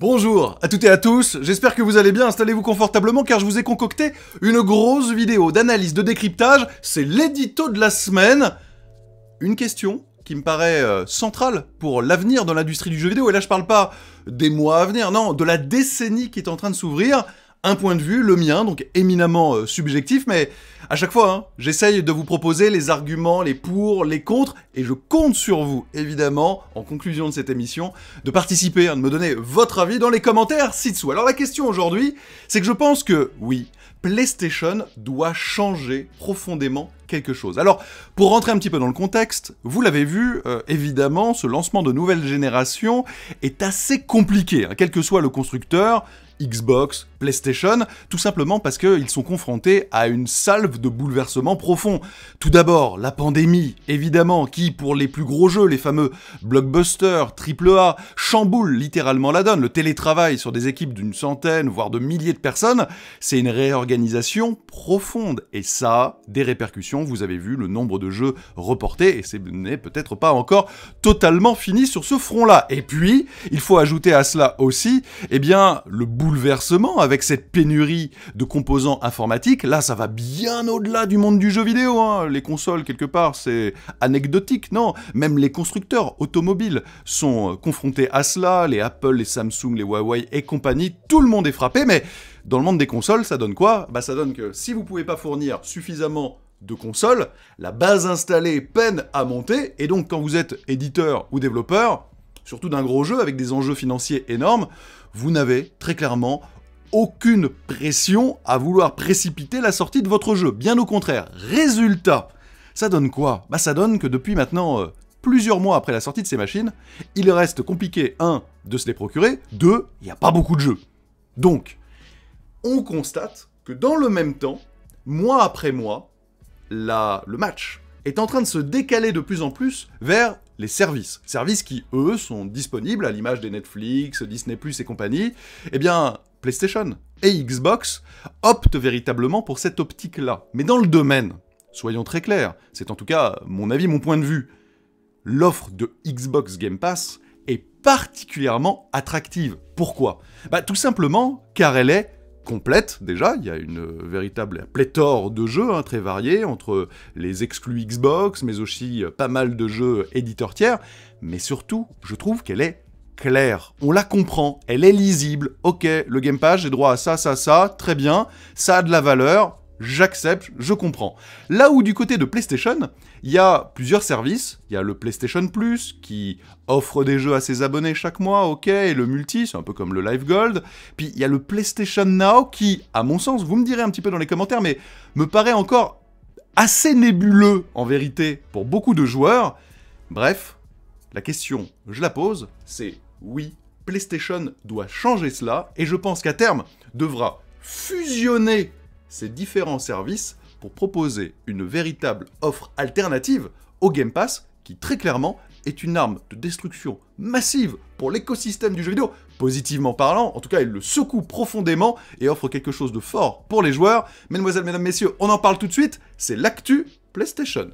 Bonjour à toutes et à tous, j'espère que vous allez bien, installez-vous confortablement car je vous ai concocté une grosse vidéo d'analyse, de décryptage, c'est l'édito de la semaine. Une question qui me paraît euh, centrale pour l'avenir dans l'industrie du jeu vidéo, et là je parle pas des mois à venir, non, de la décennie qui est en train de s'ouvrir, un point de vue, le mien, donc éminemment euh, subjectif, mais à chaque fois, hein, j'essaye de vous proposer les arguments, les pour, les contre, et je compte sur vous, évidemment, en conclusion de cette émission, de participer, hein, de me donner votre avis dans les commentaires ci-dessous. Alors la question aujourd'hui, c'est que je pense que, oui, PlayStation doit changer profondément quelque chose. Alors, pour rentrer un petit peu dans le contexte, vous l'avez vu, euh, évidemment, ce lancement de nouvelle génération est assez compliqué, hein. quel que soit le constructeur, Xbox, PlayStation, tout simplement parce qu'ils sont confrontés à une salve de bouleversements profonds. Tout d'abord, la pandémie, évidemment, qui, pour les plus gros jeux, les fameux blockbusters, AAA, chamboule littéralement la donne. Le télétravail sur des équipes d'une centaine, voire de milliers de personnes, c'est une réorganisation profonde. Et ça, des répercussions, vous avez vu le nombre de jeux reportés, et ce n'est peut-être pas encore totalement fini sur ce front-là. Et puis, il faut ajouter à cela aussi, eh bien, le bouleversement avec avec cette pénurie de composants informatiques, là ça va bien au-delà du monde du jeu vidéo. Hein. Les consoles, quelque part, c'est anecdotique, non Même les constructeurs automobiles sont euh, confrontés à cela, les Apple, les Samsung, les Huawei et compagnie, tout le monde est frappé, mais dans le monde des consoles, ça donne quoi Bah ça donne que si vous ne pouvez pas fournir suffisamment de consoles, la base installée peine à monter, et donc quand vous êtes éditeur ou développeur, surtout d'un gros jeu avec des enjeux financiers énormes, vous n'avez très clairement aucune pression à vouloir précipiter la sortie de votre jeu, bien au contraire. Résultat, ça donne quoi Bah ça donne que depuis maintenant euh, plusieurs mois après la sortie de ces machines, il reste compliqué un de se les procurer, 2 il n'y a pas beaucoup de jeux. Donc, on constate que dans le même temps, mois après mois, le match est en train de se décaler de plus en plus vers les services. Services qui, eux, sont disponibles à l'image des Netflix, Disney ⁇ et compagnie. Eh bien, PlayStation et Xbox optent véritablement pour cette optique-là. Mais dans le domaine, soyons très clairs, c'est en tout cas mon avis, mon point de vue, l'offre de Xbox Game Pass est particulièrement attractive. Pourquoi Bah tout simplement car elle est complète déjà, il y a une véritable pléthore de jeux hein, très variés entre les exclus Xbox, mais aussi pas mal de jeux éditeurs tiers, mais surtout je trouve qu'elle est claire, on la comprend, elle est lisible. Ok, le game page, j'ai droit à ça, ça, ça, très bien, ça a de la valeur, j'accepte, je comprends. Là où du côté de PlayStation, il y a plusieurs services, il y a le PlayStation Plus qui offre des jeux à ses abonnés chaque mois, ok, et le multi, c'est un peu comme le Live Gold, puis il y a le PlayStation Now qui, à mon sens, vous me direz un petit peu dans les commentaires, mais me paraît encore assez nébuleux en vérité pour beaucoup de joueurs. Bref, la question, je la pose, c'est oui, PlayStation doit changer cela et je pense qu'à terme devra fusionner ces différents services pour proposer une véritable offre alternative au Game Pass qui très clairement est une arme de destruction massive pour l'écosystème du jeu vidéo, positivement parlant, en tout cas il le secoue profondément et offre quelque chose de fort pour les joueurs. Mesdemoiselles, mesdames, messieurs, on en parle tout de suite, c'est l'actu PlayStation.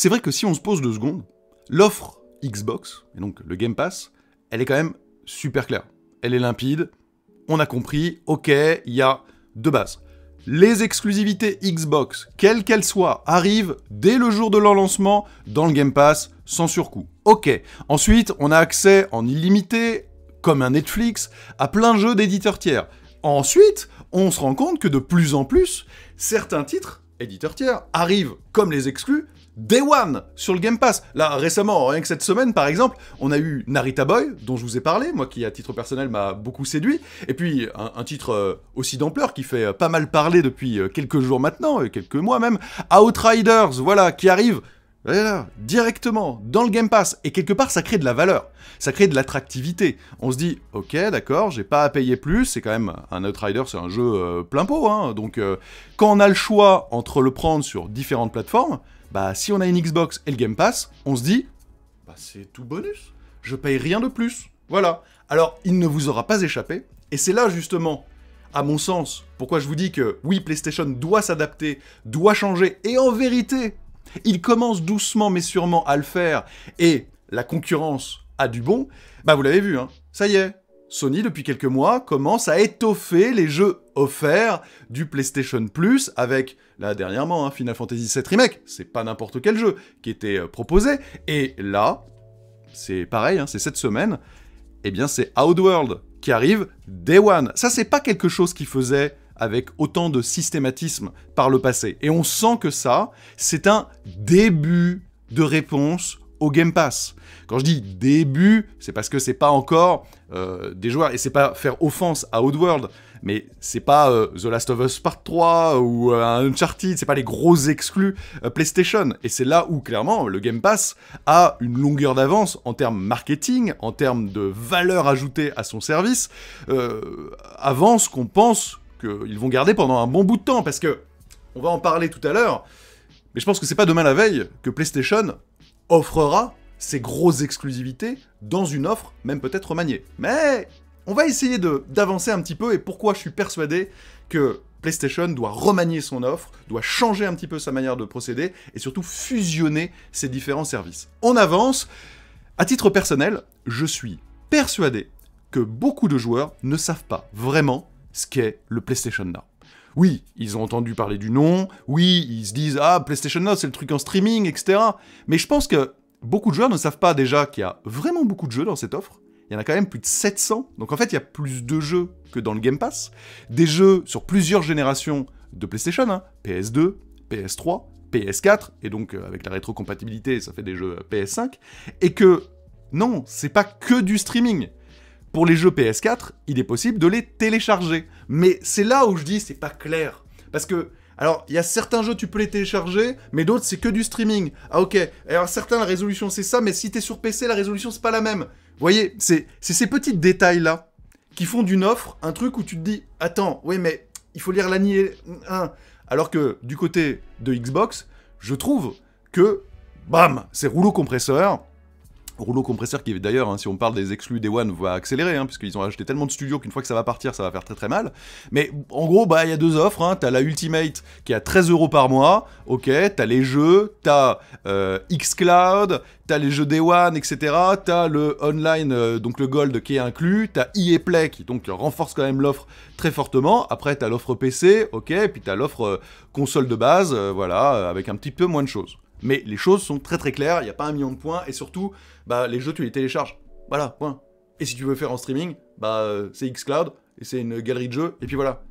C'est vrai que si on se pose deux secondes, l'offre Xbox, et donc le Game Pass, elle est quand même super claire. Elle est limpide, on a compris, ok, il y a deux bases. Les exclusivités Xbox, quelles qu'elles soient, arrivent dès le jour de leur lancement dans le Game Pass sans surcoût. Ok. Ensuite, on a accès en illimité, comme un Netflix, à plein de jeux d'éditeurs tiers. Ensuite, on se rend compte que de plus en plus, certains titres éditeurs tiers arrivent comme les exclus Day One sur le Game Pass. Là, récemment, rien que cette semaine, par exemple, on a eu Narita Boy, dont je vous ai parlé, moi qui, à titre personnel, m'a beaucoup séduit, et puis un, titre euh, aussi d'ampleur qui fait euh, pas mal parler depuis euh, quelques jours maintenant, et quelques mois même, Outriders, voilà, qui arrive directement dans le Game Pass. Et quelque part, ça crée de la valeur, ça crée de l'attractivité. On se dit, ok, d'accord, j'ai pas à payer plus, c'est quand même un Outriders, c'est un jeu plein pot. Hein. donc, quand on a le choix entre le prendre sur différentes plateformes, bah si on a une Xbox et le Game Pass, on se dit, bah c'est tout bonus, je paye rien de plus. Voilà. Alors, il ne vous aura pas échappé, et c'est là justement, à mon sens, pourquoi je vous dis que oui, PlayStation doit s'adapter, doit changer, et en vérité, il commence doucement mais sûrement à le faire, et la concurrence a du bon, bah vous l'avez vu, hein. ça y est, Sony, depuis quelques mois, commence à étoffer les jeux offerts du PlayStation Plus avec, là dernièrement, hein, Final Fantasy VII Remake, c'est pas n'importe quel jeu qui était euh, proposé, et là, c'est pareil, hein, c'est cette semaine, et eh bien c'est Outworld qui arrive Day One. Ça, c'est pas quelque chose qui faisait avec autant de systématisme par le passé. Et on sent que ça, c'est un début de réponse au Game Pass. Quand je dis début, c'est parce que c'est pas encore euh, des joueurs, et c'est pas faire offense à Outworld, mais c'est pas euh, The Last of Us Part 3 ou euh, Uncharted, c'est pas les gros exclus PlayStation. Et c'est là où clairement le Game Pass a une longueur d'avance en termes marketing, en termes de valeur ajoutée à son service, avant ce qu'on pense qu'ils vont garder pendant un bon bout de temps, parce que, on va en parler tout à l'heure, mais je pense que c'est pas demain la veille que PlayStation offrera ses grosses exclusivités dans une offre, même peut-être remaniée. Mais on va essayer d'avancer un petit peu et pourquoi je suis persuadé que PlayStation doit remanier son offre, doit changer un petit peu sa manière de procéder et surtout fusionner ses différents services. On avance. À titre personnel, je suis persuadé que beaucoup de joueurs ne savent pas vraiment ce qu'est le PlayStation Now oui, ils ont entendu parler du nom, oui, ils se disent ah PlayStation Now c'est le truc en streaming, etc. Mais je pense que beaucoup de joueurs ne savent pas déjà qu'il y a vraiment beaucoup de jeux dans cette offre. Il y en a quand même plus de 700, donc en fait il y a plus de jeux que dans le Game Pass, des jeux sur plusieurs générations de PlayStation, PS2, PS3, PS4, et donc euh, avec la rétrocompatibilité ça fait des jeux euh, PS5, et que non, c'est pas que du streaming. Pour les jeux PS4, il est possible de les télécharger. Mais c'est là où je dis c'est pas clair. Parce que alors, il y a certains jeux, tu peux les télécharger, mais d'autres, c'est que du streaming. Ah, ok. Alors, certains, la résolution, c'est ça, mais si t'es sur PC, la résolution, c'est pas la même. Vous voyez, c'est ces petits détails-là qui font d'une offre un truc où tu te dis Attends, oui, mais il faut lire l'année 1. Alors que du côté de Xbox, je trouve que, bam, c'est rouleau compresseur. Rouleau compresseur qui, d'ailleurs, hein, si on parle des exclus Day One, va accélérer, hein, puisqu'ils ont acheté tellement de studios qu'une fois que ça va partir, ça va faire très très mal. Mais en gros, bah, il y a deux offres. Hein. T'as la Ultimate qui est à 13 euros par mois, ok, t'as les jeux, t'as euh, Xcloud, t'as les jeux Day One, etc. T'as le online, euh, donc le Gold qui est inclus, t'as EA Play qui donc renforce quand même l'offre très fortement. Après, tu as l'offre PC, ok, puis t'as l'offre euh, console de base, euh, voilà, avec un petit peu moins de choses. Mais les choses sont très très claires, il n'y a pas un million de points, et surtout, bah, les jeux, tu les télécharges. Voilà, point. Et si tu veux faire en streaming, bah, euh, c'est Xcloud, et c'est une galerie de jeux, et puis voilà.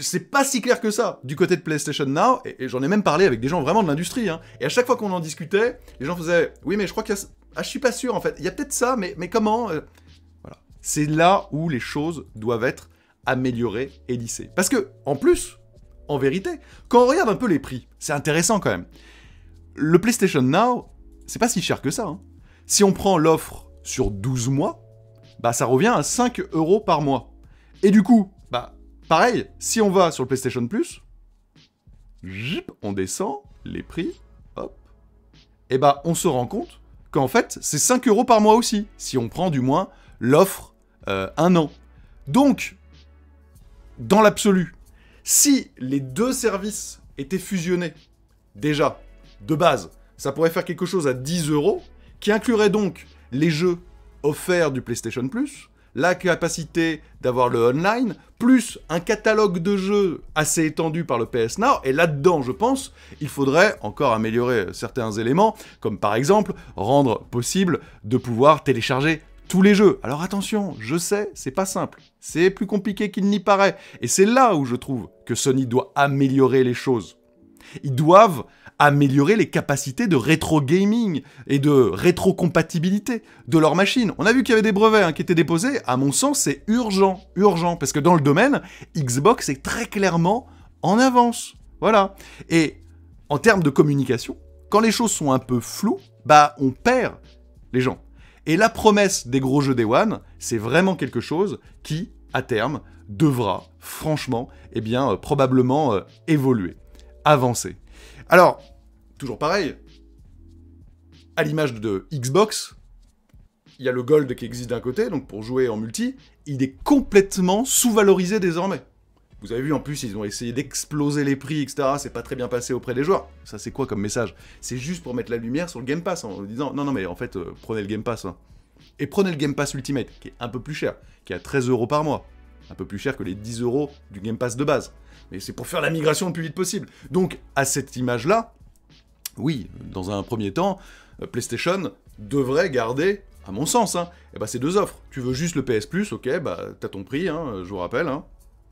C'est pas si clair que ça du côté de PlayStation Now, et, j'en ai même parlé avec des gens vraiment de l'industrie, hein. et à chaque fois qu'on en discutait, les gens faisaient Oui, mais je crois qu'il y a. Ah, je suis pas sûr en fait, il y a peut-être ça, mais, mais comment euh Voilà. C'est là où les choses doivent être améliorées et lissées. Parce que, en plus, en vérité, quand on regarde un peu les prix, c'est intéressant quand même le PlayStation Now, c'est pas si cher que ça. Hein. Si on prend l'offre sur 12 mois, bah ça revient à 5 euros par mois. Et du coup, bah pareil, si on va sur le PlayStation Plus, on descend les prix, hop, et bah on se rend compte qu'en fait c'est 5 euros par mois aussi, si on prend du moins l'offre euh, un an. Donc, dans l'absolu, si les deux services étaient fusionnés, déjà, de base, ça pourrait faire quelque chose à 10 euros, qui inclurait donc les jeux offerts du PlayStation Plus, la capacité d'avoir le online, plus un catalogue de jeux assez étendu par le PS Now, et là-dedans, je pense, il faudrait encore améliorer certains éléments, comme par exemple rendre possible de pouvoir télécharger tous les jeux. Alors attention, je sais, c'est pas simple, c'est plus compliqué qu'il n'y paraît, et c'est là où je trouve que Sony doit améliorer les choses. Ils doivent améliorer les capacités de rétro gaming et de rétro-compatibilité de leurs machines. On a vu qu'il y avait des brevets hein, qui étaient déposés. À mon sens, c'est urgent, urgent, parce que dans le domaine, Xbox est très clairement en avance. Voilà. Et en termes de communication, quand les choses sont un peu floues, bah on perd les gens. Et la promesse des gros jeux Day One, c'est vraiment quelque chose qui, à terme, devra, franchement, eh bien, euh, probablement euh, évoluer, avancer. Alors, toujours pareil, à l'image de Xbox, il y a le Gold qui existe d'un côté, donc pour jouer en multi, il est complètement sous-valorisé désormais. Vous avez vu, en plus, ils ont essayé d'exploser les prix, etc. C'est pas très bien passé auprès des joueurs. Ça, c'est quoi comme message C'est juste pour mettre la lumière sur le Game Pass, en disant, non, non, mais en fait, euh, prenez le Game Pass. Hein. Et prenez le Game Pass Ultimate, qui est un peu plus cher, qui est à 13 euros par mois. Un peu plus cher que les 10 euros du Game Pass de base mais c'est pour faire la migration le plus vite possible. Donc, à cette image-là, oui, dans un premier temps, euh, PlayStation devrait garder, à mon sens, et hein, eh ben, ces deux offres. Tu veux juste le PS Plus, ok, bah t'as ton prix, hein, je vous rappelle, hein,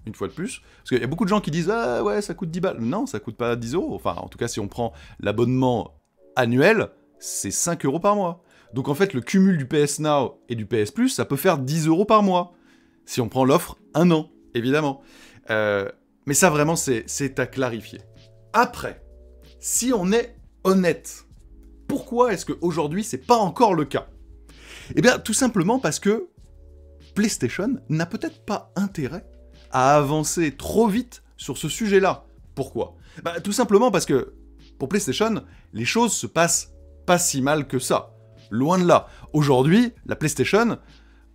une fois de plus. Parce qu'il y a beaucoup de gens qui disent Ah ouais, ça coûte 10 balles. Non, ça coûte pas 10 euros. Enfin, en tout cas, si on prend l'abonnement annuel, c'est 5 euros par mois. Donc en fait, le cumul du PS Now et du PS Plus, ça peut faire 10 euros par mois. Si on prend l'offre un an, évidemment. Euh, mais ça, vraiment, c'est à clarifier. Après, si on est honnête, pourquoi est-ce qu'aujourd'hui, c'est pas encore le cas Eh bien, tout simplement parce que PlayStation n'a peut-être pas intérêt à avancer trop vite sur ce sujet-là. Pourquoi bah, Tout simplement parce que, pour PlayStation, les choses se passent pas si mal que ça. Loin de là. Aujourd'hui, la PlayStation,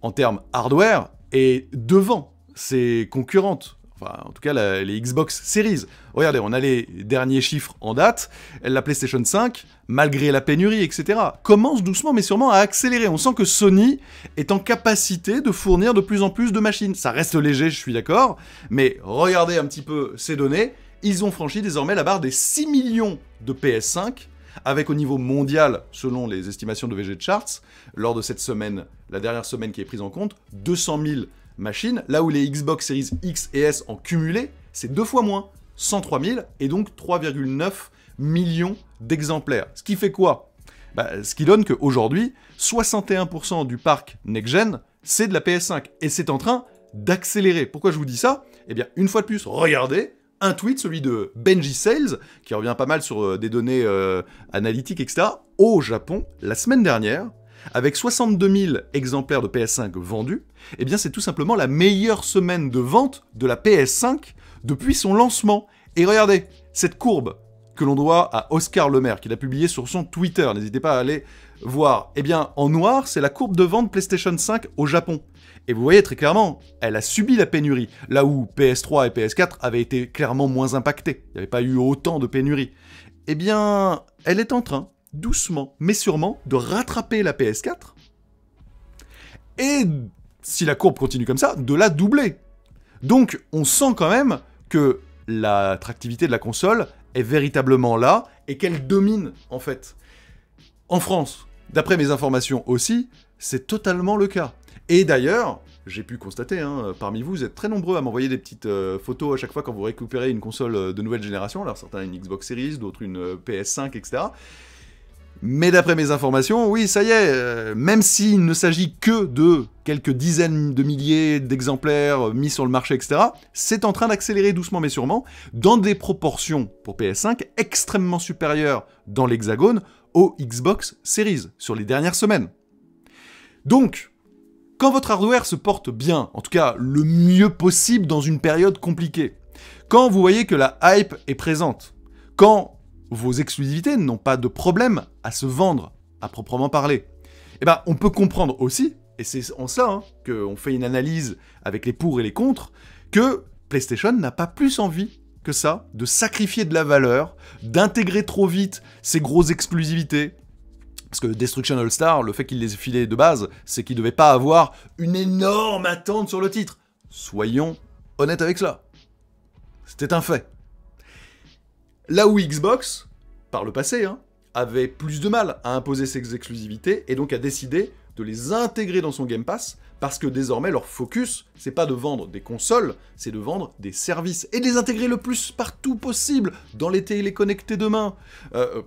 en termes hardware, est devant ses concurrentes en tout cas les Xbox Series. Regardez, on a les derniers chiffres en date, la PlayStation 5, malgré la pénurie, etc., commence doucement mais sûrement à accélérer. On sent que Sony est en capacité de fournir de plus en plus de machines. Ça reste léger, je suis d'accord, mais regardez un petit peu ces données, ils ont franchi désormais la barre des 6 millions de PS5 avec au niveau mondial, selon les estimations de VG Charts, lors de cette semaine, la dernière semaine qui est prise en compte, 200 000 machines, là où les Xbox Series X et S en cumulé, c'est deux fois moins, 103 000 et donc 3,9 millions d'exemplaires. Ce qui fait quoi bah, Ce qui donne qu'aujourd'hui, 61% du parc next-gen, c'est de la PS5 et c'est en train d'accélérer. Pourquoi je vous dis ça Eh bien, une fois de plus, regardez un tweet, celui de Benji Sales, qui revient pas mal sur euh, des données euh, analytiques, etc. Au Japon, la semaine dernière, avec 62 000 exemplaires de PS5 vendus, eh bien c'est tout simplement la meilleure semaine de vente de la PS5 depuis son lancement. Et regardez, cette courbe que l'on doit à Oscar Lemaire, qui l'a publié sur son Twitter, n'hésitez pas à aller voir. Eh bien, en noir, c'est la courbe de vente PlayStation 5 au Japon. Et vous voyez très clairement, elle a subi la pénurie, là où PS3 et PS4 avaient été clairement moins impactés. Il n'y avait pas eu autant de pénurie. Eh bien, elle est en train doucement mais sûrement de rattraper la PS4 et si la courbe continue comme ça, de la doubler. Donc on sent quand même que l'attractivité de la console est véritablement là et qu'elle domine en fait. En France, d'après mes informations aussi, c'est totalement le cas. Et d'ailleurs, j'ai pu constater, hein, parmi vous, vous êtes très nombreux à m'envoyer des petites euh, photos à chaque fois quand vous récupérez une console euh, de nouvelle génération, alors certains une Xbox Series, d'autres une euh, PS5, etc. Mais d'après mes informations, oui, ça y est, euh, même s'il ne s'agit que de quelques dizaines de milliers d'exemplaires euh, mis sur le marché, etc., c'est en train d'accélérer doucement mais sûrement, dans des proportions pour PS5 extrêmement supérieures dans l'hexagone aux Xbox Series sur les dernières semaines. Donc, quand votre hardware se porte bien, en tout cas le mieux possible dans une période compliquée, quand vous voyez que la hype est présente, quand vos exclusivités n'ont pas de problème à se vendre, à proprement parler. Et eh bien, on peut comprendre aussi, et c'est en cela hein, que qu'on fait une analyse avec les pour et les contre, que PlayStation n'a pas plus envie que ça de sacrifier de la valeur, d'intégrer trop vite ces grosses exclusivités, parce que Destruction All Star, le fait qu'il les filait de base, c'est qu'il devait pas avoir une énorme attente sur le titre. Soyons honnêtes avec cela. C'était un fait. Là où Xbox, par le passé, hein, avait plus de mal à imposer ses exclusivités et donc a décidé de les intégrer dans son Game Pass parce que désormais leur focus, c'est pas de vendre des consoles, c'est de vendre des services et les intégrer le plus partout possible dans les téléconnectés demain. Euh, euh,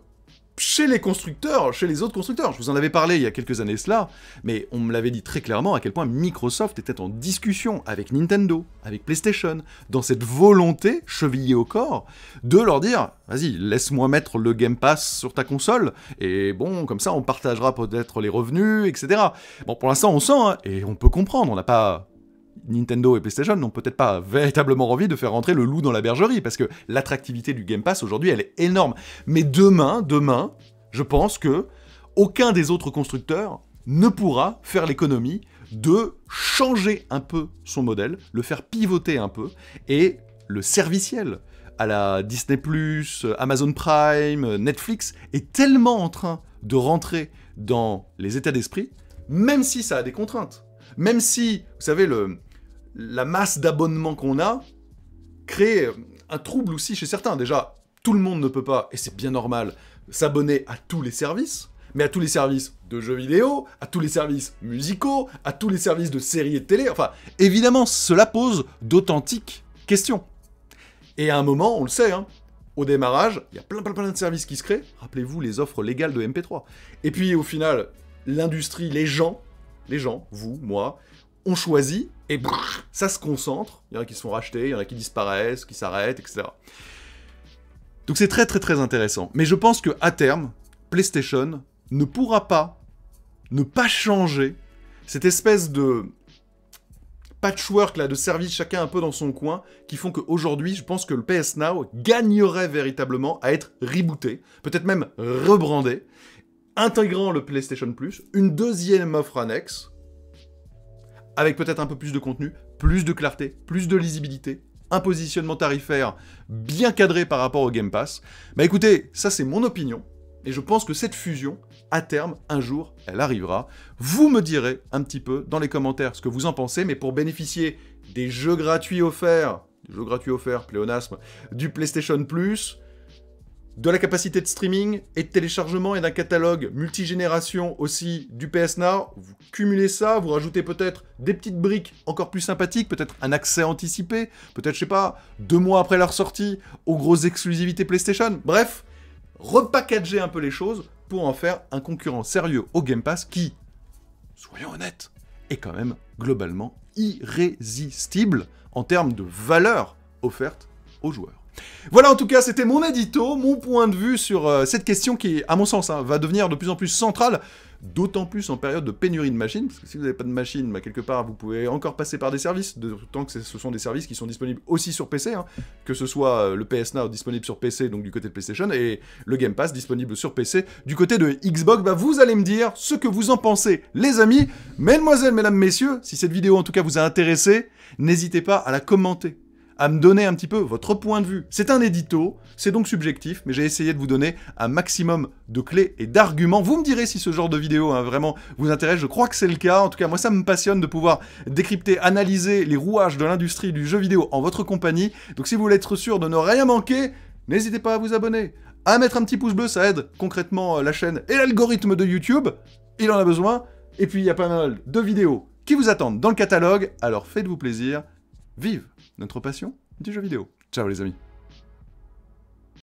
chez les constructeurs, chez les autres constructeurs. Je vous en avais parlé il y a quelques années cela, mais on me l'avait dit très clairement à quel point Microsoft était en discussion avec Nintendo, avec PlayStation, dans cette volonté, chevillée au corps, de leur dire vas-y, laisse-moi mettre le Game Pass sur ta console, et bon, comme ça on partagera peut-être les revenus, etc. Bon, pour l'instant on sent, hein, et on peut comprendre, on n'a pas Nintendo et PlayStation n'ont peut-être pas véritablement envie de faire rentrer le loup dans la bergerie, parce que l'attractivité du Game Pass aujourd'hui, elle est énorme. Mais demain, demain, je pense que aucun des autres constructeurs ne pourra faire l'économie de changer un peu son modèle, le faire pivoter un peu, et le serviciel à la Disney ⁇ Amazon Prime, Netflix, est tellement en train de rentrer dans les états d'esprit, même si ça a des contraintes. Même si, vous savez, le, la masse d'abonnements qu'on a crée un trouble aussi chez certains. Déjà, tout le monde ne peut pas, et c'est bien normal, s'abonner à tous les services, mais à tous les services de jeux vidéo, à tous les services musicaux, à tous les services de séries et de télé. Enfin, évidemment, cela pose d'authentiques questions. Et à un moment, on le sait, hein, au démarrage, il y a plein, plein, plein de services qui se créent. Rappelez-vous les offres légales de MP3. Et puis, au final, l'industrie, les gens, les gens, vous, moi, ont choisi et ça se concentre. Il y en a qui se font racheter, il y en a qui disparaissent, qui s'arrêtent, etc. Donc c'est très très très intéressant. Mais je pense que à terme, PlayStation ne pourra pas ne pas changer cette espèce de patchwork là de service chacun un peu dans son coin qui font qu'aujourd'hui je pense que le PS Now gagnerait véritablement à être rebooté, peut-être même rebrandé, intégrant le PlayStation Plus, une deuxième offre annexe avec peut-être un peu plus de contenu, plus de clarté, plus de lisibilité, un positionnement tarifaire bien cadré par rapport au Game Pass. Bah écoutez, ça c'est mon opinion, et je pense que cette fusion, à terme, un jour, elle arrivera. Vous me direz un petit peu dans les commentaires ce que vous en pensez, mais pour bénéficier des jeux gratuits offerts, des jeux gratuits offerts, pléonasme, du PlayStation Plus, de la capacité de streaming et de téléchargement et d'un catalogue multigénération aussi du PS Now. Vous cumulez ça, vous rajoutez peut-être des petites briques encore plus sympathiques, peut-être un accès anticipé, peut-être, je sais pas, deux mois après leur sortie, aux grosses exclusivités PlayStation. Bref, repackager un peu les choses pour en faire un concurrent sérieux au Game Pass qui, soyons honnêtes, est quand même globalement irrésistible en termes de valeur offerte aux joueurs. Voilà, en tout cas, c'était mon édito, mon point de vue sur euh, cette question qui, à mon sens, hein, va devenir de plus en plus centrale, d'autant plus en période de pénurie de machines, parce que si vous n'avez pas de machine, bah, quelque part, vous pouvez encore passer par des services, d'autant que ce sont des services qui sont disponibles aussi sur PC, hein, que ce soit euh, le PS Now disponible sur PC, donc du côté de PlayStation, et le Game Pass disponible sur PC. Du côté de Xbox, bah, vous allez me dire ce que vous en pensez, les amis. Mesdemoiselles, mesdames, messieurs, si cette vidéo en tout cas vous a intéressé, n'hésitez pas à la commenter à me donner un petit peu votre point de vue. C'est un édito, c'est donc subjectif, mais j'ai essayé de vous donner un maximum de clés et d'arguments. Vous me direz si ce genre de vidéo hein, vraiment vous intéresse, je crois que c'est le cas. En tout cas, moi ça me passionne de pouvoir décrypter, analyser les rouages de l'industrie du jeu vidéo en votre compagnie. Donc si vous voulez être sûr de ne rien manquer, n'hésitez pas à vous abonner. À mettre un petit pouce bleu, ça aide concrètement euh, la chaîne et l'algorithme de YouTube. Il en a besoin. Et puis il y a pas mal de vidéos qui vous attendent dans le catalogue, alors faites-vous plaisir, vive notre passion du jeu vidéo. Ciao les amis